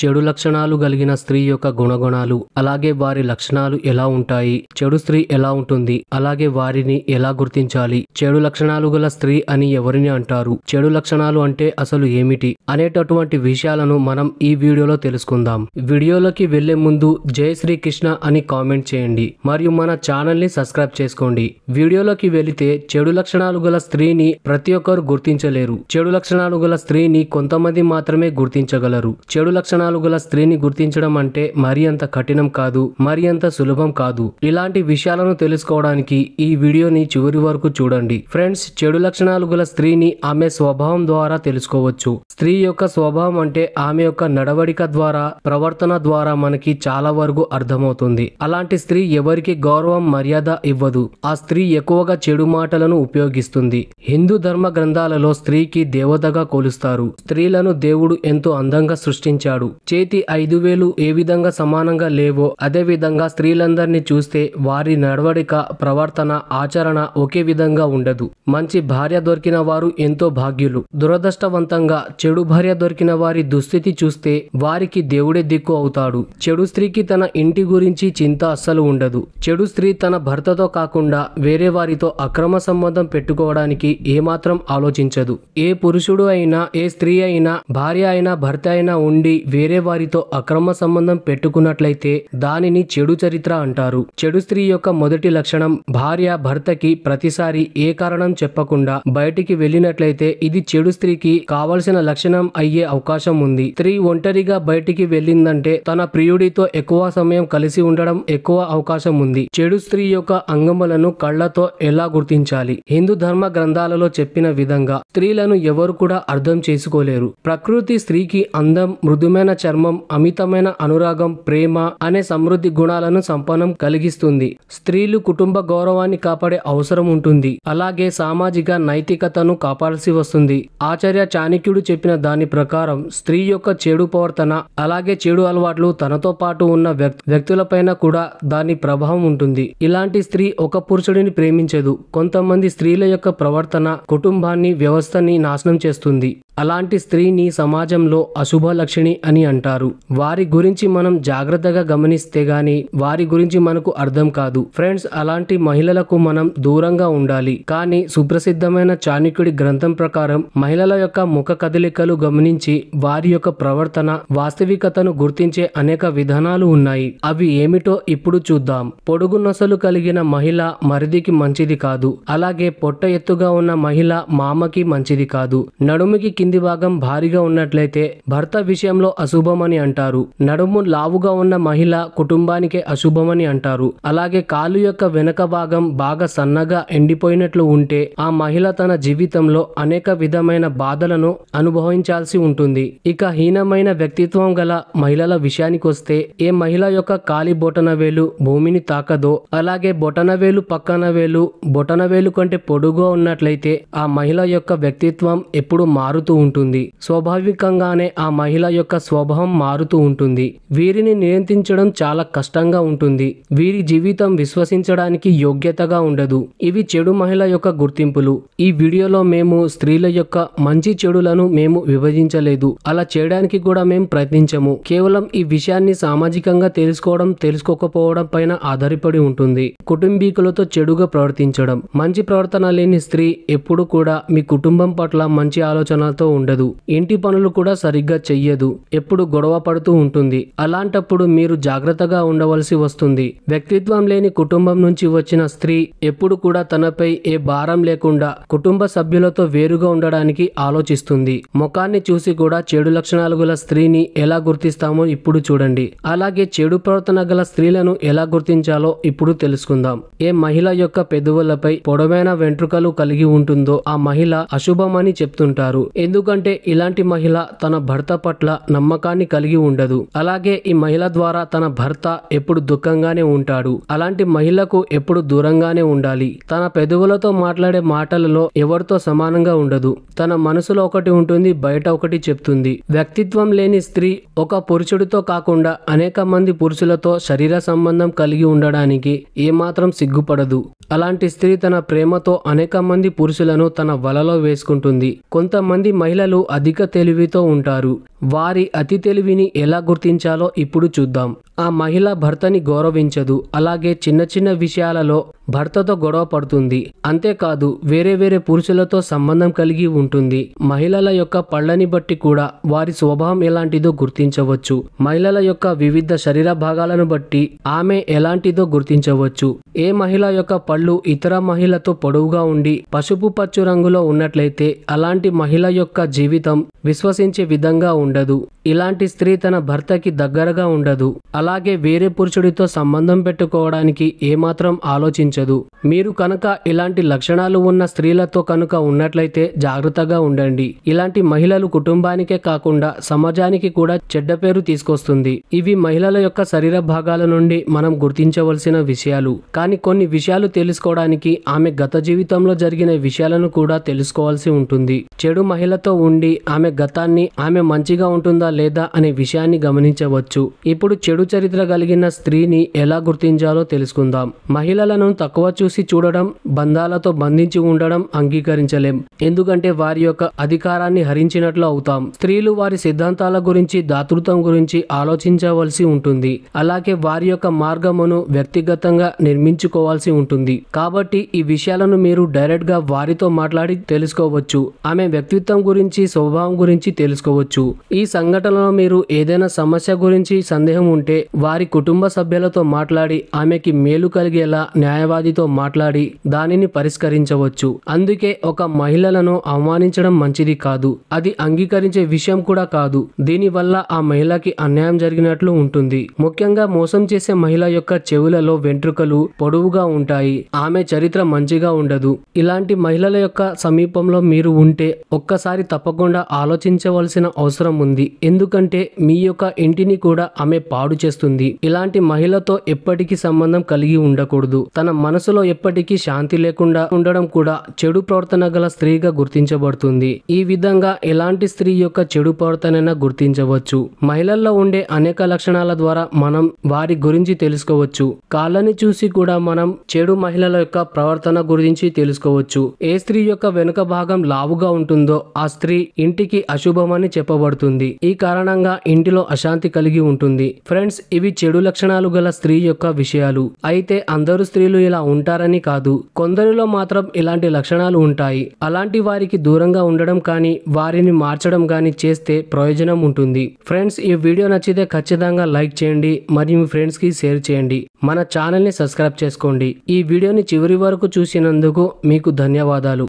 చెడు లక్షణాలు కలిగిన స్త్రీ యొక్క గుణగుణాలు అలాగే వారి లక్షణాలు ఎలా ఉంటాయి చెడు స్త్రీ ఎలా ఉంటుంది అలాగే వారిని ఎలా గుర్తించాలి చెడు లక్షణాలు గల స్త్రీ అని ఎవరిని అంటారు చెడు లక్షణాలు అంటే అసలు ఏమిటి అనేటటువంటి విషయాలను మనం ఈ వీడియోలో తెలుసుకుందాం వీడియోలోకి వెళ్లే ముందు జయ శ్రీ కృష్ణ అని కామెంట్ చేయండి మరియు మన ఛానల్ ని సబ్స్క్రైబ్ చేసుకోండి వీడియోలోకి వెళితే చెడు లక్షణాలు గల స్త్రీని ప్రతి ఒక్కరు గుర్తించలేరు చెడు లక్షణాలు గల స్త్రీని కొంతమంది మాత్రమే గుర్తించగలరు చెడు లక్షణాలు లక్షణాలు గల స్త్రీని గుర్తించడం అంటే మరి అంత కఠినం కాదు మరి అంత సులభం కాదు ఇలాంటి విషయాలను తెలుసుకోవడానికి ఈ వీడియోని చివరి వరకు చూడండి ఫ్రెండ్స్ చెడు లక్షణాలు గల స్త్రీని ఆమె స్వభావం ద్వారా తెలుసుకోవచ్చు స్త్రీ యొక్క స్వభావం అంటే ఆమె యొక్క నడవడిక ద్వారా ప్రవర్తన ద్వారా మనకి చాలా వరకు అర్థమవుతుంది అలాంటి స్త్రీ ఎవరికి గౌరవం మర్యాద ఇవ్వదు ఆ స్త్రీ ఎక్కువగా చెడు మాటలను ఉపయోగిస్తుంది హిందూ ధర్మ గ్రంథాలలో స్త్రీకి దేవతగా కొలుస్తారు స్త్రీలను దేవుడు ఎంతో అందంగా సృష్టించాడు చేతి ఐదు వేలు ఏ విధంగా సమానంగా లేవో అదే విధంగా స్త్రీలందరినీ చూస్తే వారి నడవడిక ప్రవర్తన ఆచరణ ఒకే విధంగా ఉండదు మంచి భార్య దొరికిన వారు ఎంతో భాగ్యులు దురదృష్టవంతంగా చెడు భార్య దొరికిన వారి దుస్థితి చూస్తే వారికి దేవుడే దిక్కు అవుతాడు చెడు స్త్రీకి తన ఇంటి గురించి చింత అస్సలు ఉండదు చెడు స్త్రీ తన భర్తతో కాకుండా వేరే వారితో అక్రమ సంబంధం పెట్టుకోవడానికి ఏమాత్రం ఆలోచించదు ఏ పురుషుడు అయినా ఏ స్త్రీ అయినా భార్య అయినా భర్త అయినా ఉండి వేరే వారితో అక్రమ సంబంధం పెట్టుకున్నట్లయితే దానిని చెడు చరిత్ర అంటారు చెడు స్త్రీ యొక్క మొదటి లక్షణం భార్య భర్తకి ప్రతిసారి ఏ కారణం చెప్పకుండా బయటికి వెళ్ళినట్లయితే ఇది చెడు స్త్రీకి కావలసిన లక్షణం అయ్యే అవకాశం ఉంది స్త్రీ ఒంటరిగా బయటికి వెళ్ళిందంటే తన ప్రియుడితో ఎక్కువ సమయం కలిసి ఉండడం ఎక్కువ అవకాశం ఉంది చెడు స్త్రీ యొక్క అంగములను కళ్లతో ఎలా గుర్తించాలి హిందూ ధర్మ గ్రంథాలలో చెప్పిన విధంగా స్త్రీలను ఎవరు కూడా అర్థం చేసుకోలేరు ప్రకృతి స్త్రీకి అందం మృదుమైన అందమైన చర్మం అమితమైన అనురాగం ప్రేమ అనే సమృద్ధి గుణాలను సంపన్నం కలిగిస్తుంది స్త్రీలు కుటుంబ గౌరవాన్ని కాపాడే అవసరం ఉంటుంది అలాగే సామాజిక నైతికతను కాపాడాల్సి వస్తుంది ఆచార్య చాణక్యుడు చెప్పిన దాని ప్రకారం స్త్రీ యొక్క చెడు ప్రవర్తన అలాగే చెడు అలవాట్లు తనతో పాటు ఉన్న వ్యక్తులపైన కూడా దాని ప్రభావం ఉంటుంది ఇలాంటి స్త్రీ ఒక పురుషుడిని ప్రేమించదు కొంతమంది స్త్రీల యొక్క ప్రవర్తన కుటుంబాన్ని వ్యవస్థని నాశనం చేస్తుంది అలాంటి స్త్రీని సమాజంలో అశుభ లక్షిణి అని అంటారు వారి గురించి మనం జాగ్రత్తగా గమనిస్తే గాని వారి గురించి మనకు అర్థం కాదు ఫ్రెండ్స్ అలాంటి మహిళలకు మనం దూరంగా ఉండాలి కానీ సుప్రసిద్ధమైన చాణుక్యుడి గ్రంథం ప్రకారం మహిళల యొక్క ముఖ కదలికలు గమనించి వారి యొక్క ప్రవర్తన వాస్తవికతను గుర్తించే అనేక విధానాలు ఉన్నాయి అవి ఏమిటో ఇప్పుడు చూద్దాం పొడుగు నొసలు కలిగిన మహిళ మరిదికి మంచిది కాదు అలాగే పొట్ట ఎత్తుగా ఉన్న మహిళ మామకి మంచిది కాదు నడుముకి కింద కింది భాగం భారీగా ఉన్నట్లయితే భర్త విషయంలో అశుభమని అంటారు నడుము లావుగా ఉన్న మహిళ కుటుంబానికే అశుభమని అంటారు అలాగే కాలు యొక్క వెనక భాగం బాగా సన్నగా ఎండిపోయినట్లు ఉంటే ఆ మహిళ తన జీవితంలో అనేక విధమైన బాధలను అనుభవించాల్సి ఉంటుంది ఇక హీనమైన వ్యక్తిత్వం గల మహిళల విషయానికి వస్తే ఏ మహిళ యొక్క కాలి బొటనవేలు భూమిని తాకదో అలాగే బొటనవేలు పక్కన వేలు బొటనవేలు కంటే పొడుగో ఉన్నట్లయితే ఆ మహిళ యొక్క వ్యక్తిత్వం ఎప్పుడు మారుతూ మారుతూ ఉంటుంది స్వాభావికంగానే ఆ మహిళ యొక్క స్వభావం మారుతూ ఉంటుంది వీరిని నియంత్రించడం చాలా కష్టంగా ఉంటుంది వీరి జీవితం విశ్వసించడానికి యోగ్యతగా ఉండదు ఇవి చెడు మహిళ యొక్క గుర్తింపులు ఈ వీడియోలో మేము స్త్రీల యొక్క మంచి చెడులను మేము విభజించలేదు అలా చేయడానికి కూడా మేము ప్రయత్నించము కేవలం ఈ విషయాన్ని సామాజికంగా తెలుసుకోవడం తెలుసుకోకపోవడం పైన ఆధారపడి ఉంటుంది కుటుంబీకులతో చెడుగా ప్రవర్తించడం మంచి ప్రవర్తన లేని స్త్రీ ఎప్పుడు కూడా మీ కుటుంబం పట్ల మంచి ఆలోచన ఎవరితో ఉండదు ఇంటి పనులు కూడా సరిగ్గా చెయ్యదు ఎప్పుడు గొడవ పడుతూ ఉంటుంది అలాంటప్పుడు మీరు జాగ్రత్తగా ఉండవలసి వస్తుంది వ్యక్తిత్వం లేని కుటుంబం నుంచి వచ్చిన స్త్రీ ఎప్పుడు కూడా తనపై ఏ భారం లేకుండా కుటుంబ సభ్యులతో వేరుగా ఉండడానికి ఆలోచిస్తుంది ముఖాన్ని చూసి కూడా చెడు లక్షణాలు గల స్త్రీని ఎలా గుర్తిస్తామో ఇప్పుడు చూడండి అలాగే చెడు ప్రవర్తన గల స్త్రీలను ఎలా గుర్తించాలో ఇప్పుడు తెలుసుకుందాం ఏ మహిళ యొక్క పెదవులపై పొడవైన వెంట్రుకలు కలిగి ఉంటుందో ఆ మహిళ అశుభమని చెప్తుంటారు ఎందుకంటే ఇలాంటి మహిళ తన భర్త పట్ల నమ్మకాన్ని కలిగి ఉండదు అలాగే ఈ మహిళ ద్వారా తన భర్త ఎప్పుడు దుఃఖంగానే ఉంటాడు అలాంటి మహిళకు ఎప్పుడు దూరంగానే ఉండాలి తన పెదవులతో మాట్లాడే మాటలలో ఎవరితో సమానంగా ఉండదు తన మనసులో ఒకటి ఉంటుంది బయట ఒకటి చెప్తుంది వ్యక్తిత్వం లేని స్త్రీ ఒక పురుషుడితో కాకుండా అనేక మంది పురుషులతో శరీర సంబంధం కలిగి ఉండడానికి ఏమాత్రం సిగ్గుపడదు అలాంటి స్త్రీ తన ప్రేమతో అనేక మంది పురుషులను తన వలలో వేసుకుంటుంది కొంతమంది మహిళలు అధిక తెలివితో ఉంటారు వారి అతి తెలివిని ఎలా గుర్తించాలో ఇప్పుడు చూద్దాం ఆ మహిళ భర్తని గౌరవించదు అలాగే చిన్న చిన్న విషయాలలో భర్తతో గొడవ పడుతుంది అంతేకాదు వేరే వేరే పురుషులతో సంబంధం కలిగి ఉంటుంది మహిళల యొక్క పళ్ళని బట్టి కూడా వారి స్వభావం ఎలాంటిదో గుర్తించవచ్చు మహిళల యొక్క వివిధ శరీర భాగాలను బట్టి ఆమె ఎలాంటిదో గుర్తించవచ్చు ఏ మహిళ యొక్క పళ్ళు ఇతర మహిళతో పొడవుగా ఉండి పసుపు పచ్చు రంగులో ఉన్నట్లయితే అలాంటి మహిళ యొక్క జీవితం విశ్వసించే విధంగా ఉంటుంది ఉండదు ఇలాంటి స్త్రీ తన భర్తకి దగ్గరగా ఉండదు అలాగే వేరే పురుషుడితో సంబంధం పెట్టుకోవడానికి ఏమాత్రం ఆలోచించదు మీరు కనుక ఇలాంటి లక్షణాలు ఉన్న స్త్రీలతో కనుక ఉన్నట్లయితే జాగ్రత్తగా ఉండండి ఇలాంటి మహిళలు కుటుంబానికే కాకుండా సమాజానికి కూడా చెడ్డ పేరు తీసుకొస్తుంది ఇవి మహిళల యొక్క శరీర భాగాల నుండి మనం గుర్తించవలసిన విషయాలు కానీ కొన్ని విషయాలు తెలుసుకోవడానికి ఆమె గత జీవితంలో జరిగిన విషయాలను కూడా తెలుసుకోవాల్సి ఉంటుంది చెడు మహిళతో ఉండి ఆమె గతాన్ని ఆమె మంచిగా ఉంటుందా లేదా అనే విషయాన్ని గమనించవచ్చు ఇప్పుడు చెడు చరిత్ర కలిగిన స్త్రీని ఎలా గుర్తించాలో తెలుసుకుందాం మహిళలను తక్కువ చూసి చూడడం బంధాలతో బంధించి ఉండడం అంగీకరించలేం ఎందుకంటే వారి యొక్క అధికారాన్ని హరించినట్లు అవుతాం స్త్రీలు వారి సిద్ధాంతాల గురించి దాతృత్వం గురించి ఆలోచించవలసి ఉంటుంది అలాగే వారి యొక్క మార్గమును వ్యక్తిగతంగా నిర్మించుకోవాల్సి ఉంటుంది కాబట్టి ఈ విషయాలను మీరు డైరెక్ట్ గా వారితో మాట్లాడి తెలుసుకోవచ్చు ఆమె వ్యక్తిత్వం గురించి స్వభావం గురించి తెలుసుకోవచ్చు ఈ సంఘటన సంఘటనలో మీరు ఏదైనా సమస్య గురించి సందేహం ఉంటే వారి కుటుంబ సభ్యులతో మాట్లాడి ఆమెకి మేలు కలిగేలా న్యాయవాదితో మాట్లాడి దానిని పరిష్కరించవచ్చు అందుకే ఒక మహిళలను అవమానించడం మంచిది కాదు అది అంగీకరించే విషయం కూడా కాదు దీనివల్ల ఆ మహిళకి అన్యాయం జరిగినట్లు ఉంటుంది ముఖ్యంగా మోసం చేసే మహిళ యొక్క చెవులలో వెంట్రుకలు పొడవుగా ఉంటాయి ఆమె చరిత్ర మంచిగా ఉండదు ఇలాంటి మహిళల యొక్క సమీపంలో మీరు ఉంటే ఒక్కసారి తప్పకుండా ఆలోచించవలసిన అవసరం ఉంది ఎందుకంటే మీ యొక్క ఇంటిని కూడా ఆమె పాడు చేస్తుంది ఇలాంటి మహిళతో ఎప్పటికీ సంబంధం కలిగి ఉండకూడదు తన మనసులో ఎప్పటికీ శాంతి లేకుండా ఉండడం కూడా చెడు ప్రవర్తన గల స్త్రీగా గుర్తించబడుతుంది ఈ విధంగా ఎలాంటి స్త్రీ యొక్క చెడు ప్రవర్తనైనా గుర్తించవచ్చు మహిళల్లో ఉండే అనేక లక్షణాల ద్వారా మనం వారి గురించి తెలుసుకోవచ్చు కాళ్ళని చూసి కూడా మనం చెడు మహిళల యొక్క ప్రవర్తన గురించి తెలుసుకోవచ్చు ఏ స్త్రీ యొక్క వెనుక భాగం లావుగా ఉంటుందో ఆ స్త్రీ ఇంటికి అశుభమని చెప్పబడుతుంది ఈ కారణంగా ఇంటిలో అశాంతి కలిగి ఉంటుంది ఫ్రెండ్స్ ఇవి చెడు లక్షణాలు గల స్త్రీ యొక్క విషయాలు అయితే అందరు స్త్రీలు ఇలా ఉంటారని కాదు కొందరిలో మాత్రం ఇలాంటి లక్షణాలు ఉంటాయి అలాంటి వారికి దూరంగా ఉండడం కానీ వారిని మార్చడం కానీ చేస్తే ప్రయోజనం ఉంటుంది ఫ్రెండ్స్ ఈ వీడియో నచ్చితే ఖచ్చితంగా లైక్ చేయండి మరియు మీ ఫ్రెండ్స్కి షేర్ చేయండి మన ని సబ్స్క్రైబ్ చేసుకోండి ఈ వీడియోని చివరి వరకు చూసినందుకు మీకు ధన్యవాదాలు